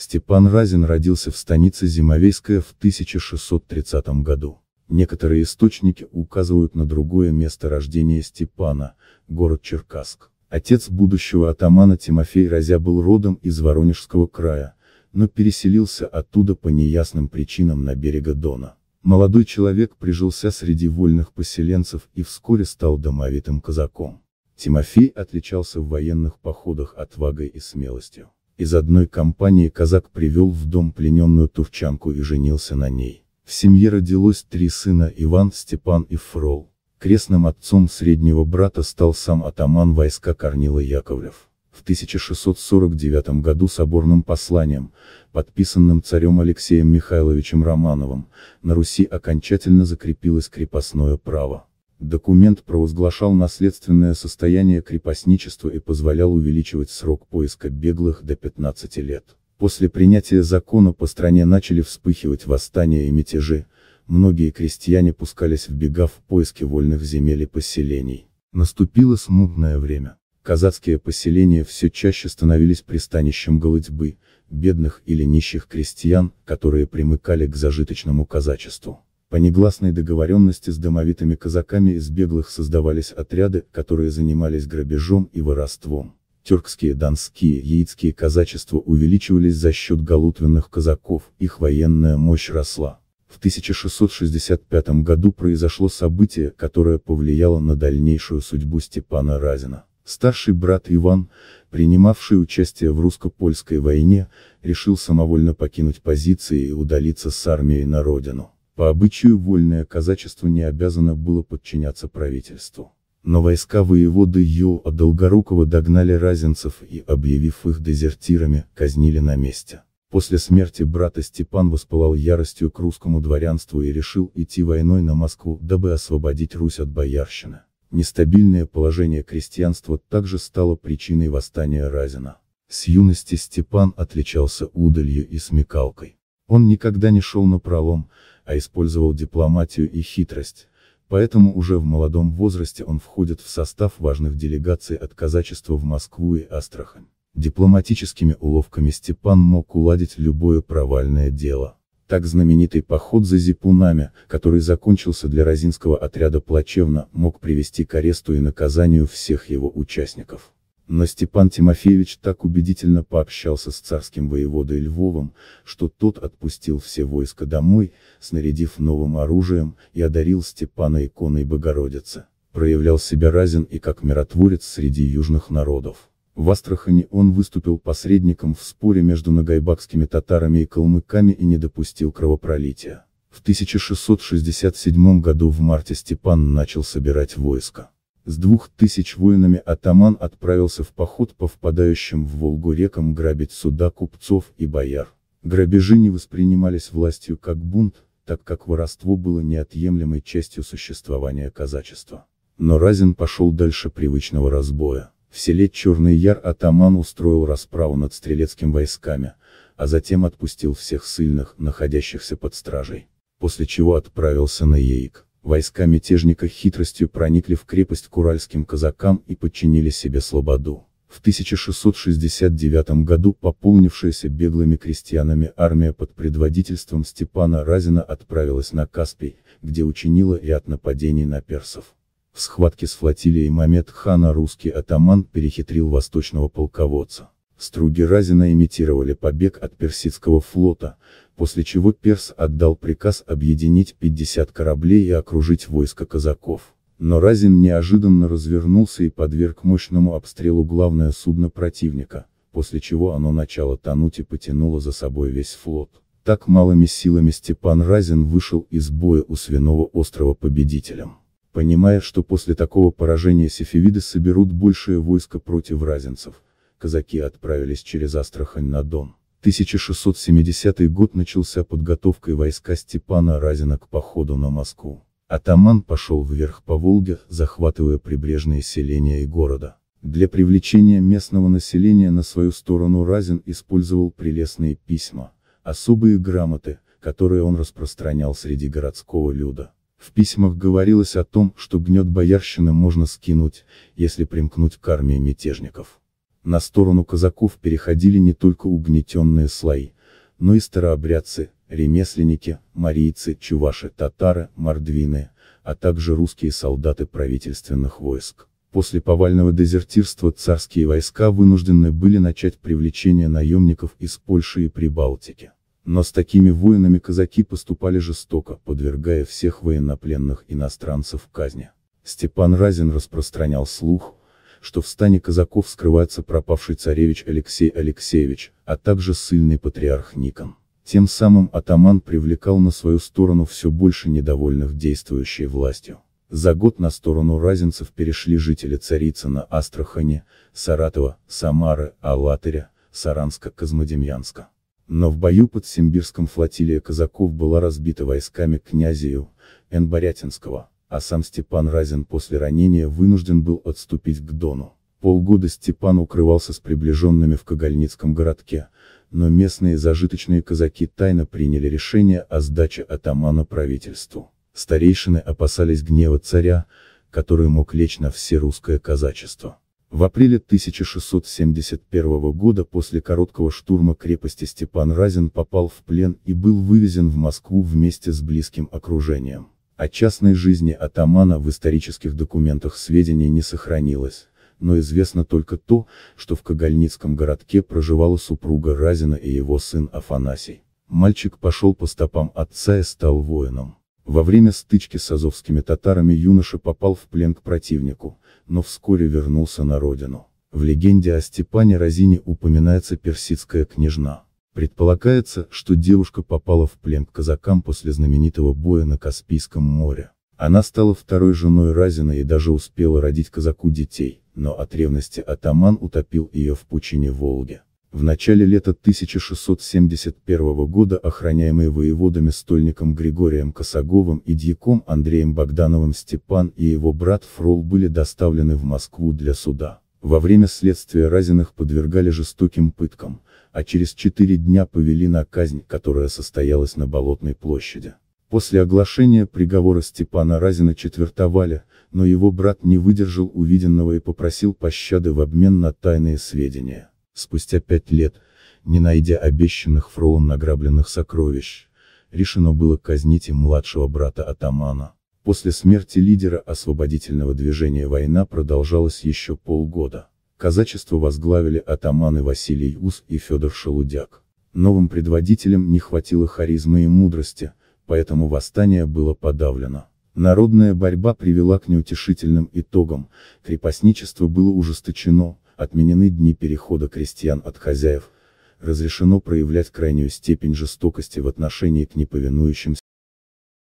Степан Разин родился в станице Зимовейская в 1630 году. Некоторые источники указывают на другое место рождения Степана, город Черкасск. Отец будущего атамана Тимофей Разя был родом из Воронежского края, но переселился оттуда по неясным причинам на берега Дона. Молодой человек прижился среди вольных поселенцев и вскоре стал домовитым казаком. Тимофей отличался в военных походах отвагой и смелостью. Из одной компании казак привел в дом плененную тувчанку и женился на ней. В семье родилось три сына Иван, Степан и Фрол. Крестным отцом среднего брата стал сам атаман войска Корнила Яковлев. В 1649 году соборным посланием, подписанным царем Алексеем Михайловичем Романовым, на Руси окончательно закрепилось крепостное право. Документ провозглашал наследственное состояние крепостничества и позволял увеличивать срок поиска беглых до 15 лет. После принятия закона по стране начали вспыхивать восстания и мятежи, многие крестьяне пускались в бега в поиске вольных земель и поселений. Наступило смутное время. Казацкие поселения все чаще становились пристанищем голодьбы, бедных или нищих крестьян, которые примыкали к зажиточному казачеству. По негласной договоренности с домовитыми казаками из беглых создавались отряды, которые занимались грабежом и воровством. Тюркские, донские, яицкие казачества увеличивались за счет галутвенных казаков, их военная мощь росла. В 1665 году произошло событие, которое повлияло на дальнейшую судьбу Степана Разина. Старший брат Иван, принимавший участие в русско-польской войне, решил самовольно покинуть позиции и удалиться с армией на родину. По обычаю вольное казачество не обязано было подчиняться правительству. Но войска воеводы Йо от Долгорукова догнали разинцев и, объявив их дезертирами, казнили на месте. После смерти брата Степан воспылал яростью к русскому дворянству и решил идти войной на Москву, дабы освободить Русь от боярщины. Нестабильное положение крестьянства также стало причиной восстания Разина. С юности Степан отличался удалью и смекалкой. Он никогда не шел на пролом, а использовал дипломатию и хитрость, поэтому уже в молодом возрасте он входит в состав важных делегаций от казачества в Москву и Астрахань. Дипломатическими уловками Степан мог уладить любое провальное дело. Так знаменитый поход за Зипунами, который закончился для Розинского отряда плачевно, мог привести к аресту и наказанию всех его участников. Но Степан Тимофеевич так убедительно пообщался с царским воеводой Львовым, что тот отпустил все войска домой, снарядив новым оружием, и одарил Степана иконой Богородицы. Проявлял себя разин и как миротворец среди южных народов. В Астрахани он выступил посредником в споре между нагайбакскими татарами и калмыками и не допустил кровопролития. В 1667 году в марте Степан начал собирать войско. С двух тысяч воинами атаман отправился в поход по впадающим в Волгу рекам грабить суда купцов и бояр. Грабежи не воспринимались властью как бунт, так как воровство было неотъемлемой частью существования казачества. Но Разин пошел дальше привычного разбоя. В селе Черный Яр атаман устроил расправу над стрелецким войсками, а затем отпустил всех сильных, находящихся под стражей, после чего отправился на Яик. Войска мятежника хитростью проникли в крепость к уральским казакам и подчинили себе Слободу. В 1669 году пополнившаяся беглыми крестьянами армия под предводительством Степана Разина отправилась на Каспий, где учинила ряд нападений на персов. В схватке с флотилией Мамед хана русский атаман перехитрил восточного полководца. Струги Разина имитировали побег от персидского флота, после чего Перс отдал приказ объединить 50 кораблей и окружить войско казаков. Но Разин неожиданно развернулся и подверг мощному обстрелу главное судно противника, после чего оно начало тонуть и потянуло за собой весь флот. Так малыми силами Степан Разин вышел из боя у Свиного острова победителем. Понимая, что после такого поражения сефевиды соберут большее войско против разинцев, казаки отправились через Астрахань на Дон. 1670 год начался подготовкой войска Степана Разина к походу на Москву. Атаман пошел вверх по Волге, захватывая прибрежные селения и города. Для привлечения местного населения на свою сторону Разин использовал прелестные письма, особые грамоты, которые он распространял среди городского люда. В письмах говорилось о том, что гнет боярщины можно скинуть, если примкнуть к армии мятежников. На сторону казаков переходили не только угнетенные слои, но и старообрядцы, ремесленники, марийцы, чуваши, татары, мордвины, а также русские солдаты правительственных войск. После повального дезертирства царские войска вынуждены были начать привлечение наемников из Польши и Прибалтики. Но с такими воинами казаки поступали жестоко, подвергая всех военнопленных иностранцев казни. Степан Разин распространял слух, что в стане казаков скрывается пропавший царевич Алексей Алексеевич, а также сильный патриарх Никон. Тем самым атаман привлекал на свою сторону все больше недовольных действующей властью. За год на сторону разинцев перешли жители Царицына, Астрахани, Саратова, Самары, Алатыря, Саранска, Казмодемьянска. Но в бою под Симбирском флотилия казаков была разбита войсками князя Ю. Н. Борятинского а сам Степан Разин после ранения вынужден был отступить к Дону. Полгода Степан укрывался с приближенными в Кагальницком городке, но местные зажиточные казаки тайно приняли решение о сдаче атамана правительству. Старейшины опасались гнева царя, который мог лечь на все русское казачество. В апреле 1671 года после короткого штурма крепости Степан Разин попал в плен и был вывезен в Москву вместе с близким окружением. О частной жизни атамана в исторических документах сведений не сохранилось, но известно только то, что в Кагальницком городке проживала супруга Разина и его сын Афанасий. Мальчик пошел по стопам отца и стал воином. Во время стычки с азовскими татарами юноша попал в плен к противнику, но вскоре вернулся на родину. В легенде о Степане Разине упоминается персидская княжна. Предполагается, что девушка попала в плен к казакам после знаменитого боя на Каспийском море. Она стала второй женой Разина и даже успела родить казаку детей, но от ревности атаман утопил ее в пучине Волги. В начале лета 1671 года охраняемые воеводами стольником Григорием Косоговым и дьяком Андреем Богдановым Степан и его брат Фрол были доставлены в Москву для суда. Во время следствия Разиных подвергали жестоким пыткам, а через четыре дня повели на казнь, которая состоялась на Болотной площади. После оглашения приговора Степана Разина четвертовали, но его брат не выдержал увиденного и попросил пощады в обмен на тайные сведения. Спустя пять лет, не найдя обещанных фролом награбленных сокровищ, решено было казнить и младшего брата атамана. После смерти лидера освободительного движения война продолжалась еще полгода. Казачество возглавили атаманы Василий Ус и Федор Шелудяк. Новым предводителям не хватило харизмы и мудрости, поэтому восстание было подавлено. Народная борьба привела к неутешительным итогам, крепостничество было ужесточено, отменены дни перехода крестьян от хозяев, разрешено проявлять крайнюю степень жестокости в отношении к неповинующимся